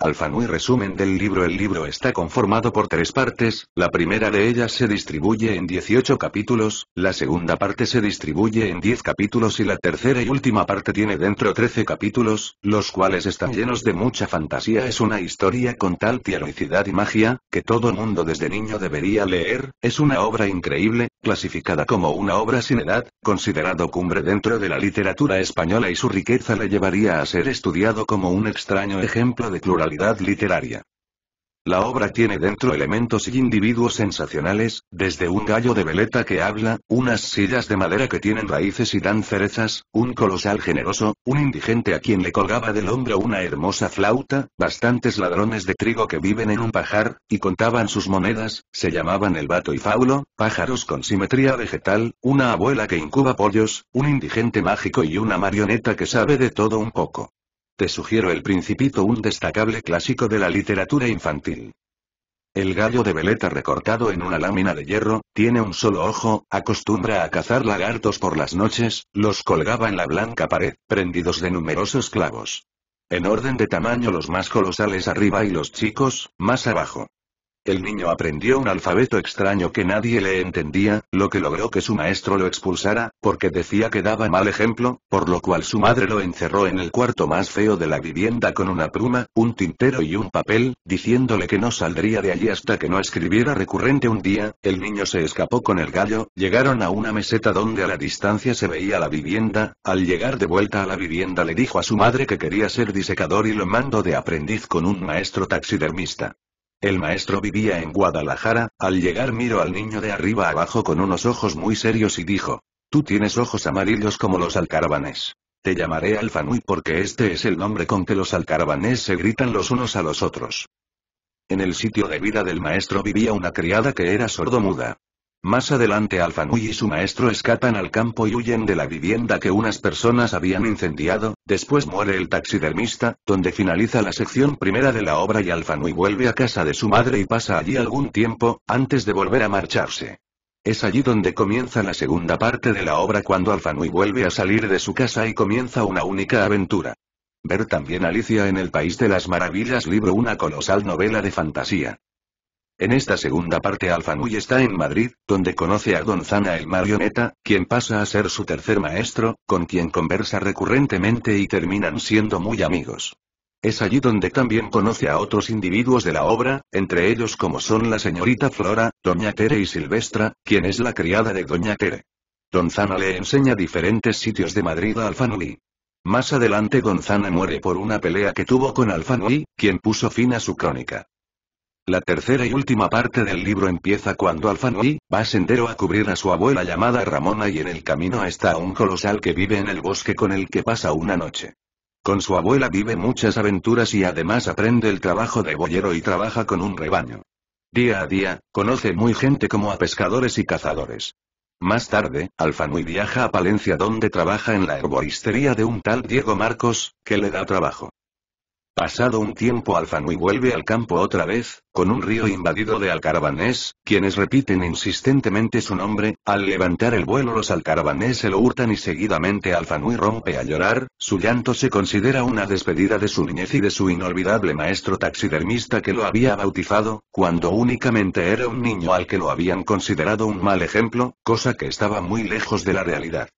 Alfanui resumen del libro El libro está conformado por tres partes, la primera de ellas se distribuye en 18 capítulos, la segunda parte se distribuye en 10 capítulos y la tercera y última parte tiene dentro 13 capítulos, los cuales están llenos de mucha fantasía. Es una historia con tal tiernicidad y magia, que todo mundo desde niño debería leer, es una obra increíble, clasificada como una obra sin edad, considerado cumbre dentro de la literatura española y su riqueza le llevaría a ser estudiado como un extraño ejemplo de pluralidad literaria. La obra tiene dentro elementos y individuos sensacionales, desde un gallo de veleta que habla, unas sillas de madera que tienen raíces y dan cerezas, un colosal generoso, un indigente a quien le colgaba del hombro una hermosa flauta, bastantes ladrones de trigo que viven en un pajar, y contaban sus monedas, se llamaban el vato y faulo, pájaros con simetría vegetal, una abuela que incuba pollos, un indigente mágico y una marioneta que sabe de todo un poco. Te sugiero El Principito, un destacable clásico de la literatura infantil. El gallo de veleta recortado en una lámina de hierro, tiene un solo ojo, acostumbra a cazar lagartos por las noches, los colgaba en la blanca pared, prendidos de numerosos clavos. En orden de tamaño los más colosales arriba y los chicos, más abajo. El niño aprendió un alfabeto extraño que nadie le entendía, lo que logró que su maestro lo expulsara, porque decía que daba mal ejemplo, por lo cual su madre lo encerró en el cuarto más feo de la vivienda con una pluma, un tintero y un papel, diciéndole que no saldría de allí hasta que no escribiera recurrente un día, el niño se escapó con el gallo, llegaron a una meseta donde a la distancia se veía la vivienda, al llegar de vuelta a la vivienda le dijo a su madre que quería ser disecador y lo mandó de aprendiz con un maestro taxidermista. El maestro vivía en Guadalajara, al llegar miró al niño de arriba abajo con unos ojos muy serios y dijo, Tú tienes ojos amarillos como los alcaravanes. Te llamaré Alfanui porque este es el nombre con que los alcarabanes se gritan los unos a los otros. En el sitio de vida del maestro vivía una criada que era sordomuda. Más adelante Alfanui y su maestro escapan al campo y huyen de la vivienda que unas personas habían incendiado, después muere el taxidermista, donde finaliza la sección primera de la obra y Alfanui vuelve a casa de su madre y pasa allí algún tiempo, antes de volver a marcharse. Es allí donde comienza la segunda parte de la obra cuando Alfanui vuelve a salir de su casa y comienza una única aventura. Ver también Alicia en el País de las Maravillas libro una colosal novela de fantasía. En esta segunda parte Alfanui está en Madrid, donde conoce a Gonzana el marioneta, quien pasa a ser su tercer maestro, con quien conversa recurrentemente y terminan siendo muy amigos. Es allí donde también conoce a otros individuos de la obra, entre ellos como son la señorita Flora, Doña Tere y Silvestra, quien es la criada de Doña Tere. Donzana le enseña diferentes sitios de Madrid a Alfanui. Más adelante Gonzana muere por una pelea que tuvo con Alfanui, quien puso fin a su crónica. La tercera y última parte del libro empieza cuando Alfanui va sendero a cubrir a su abuela llamada Ramona y en el camino está un colosal que vive en el bosque con el que pasa una noche. Con su abuela vive muchas aventuras y además aprende el trabajo de boyero y trabaja con un rebaño. Día a día, conoce muy gente como a pescadores y cazadores. Más tarde, Alfanui viaja a Palencia donde trabaja en la herboristería de un tal Diego Marcos, que le da trabajo. Pasado un tiempo Alfanui vuelve al campo otra vez, con un río invadido de alcarabanes, quienes repiten insistentemente su nombre, al levantar el vuelo los alcarabanes se lo hurtan y seguidamente Alfanui rompe a llorar, su llanto se considera una despedida de su niñez y de su inolvidable maestro taxidermista que lo había bautizado, cuando únicamente era un niño al que lo habían considerado un mal ejemplo, cosa que estaba muy lejos de la realidad.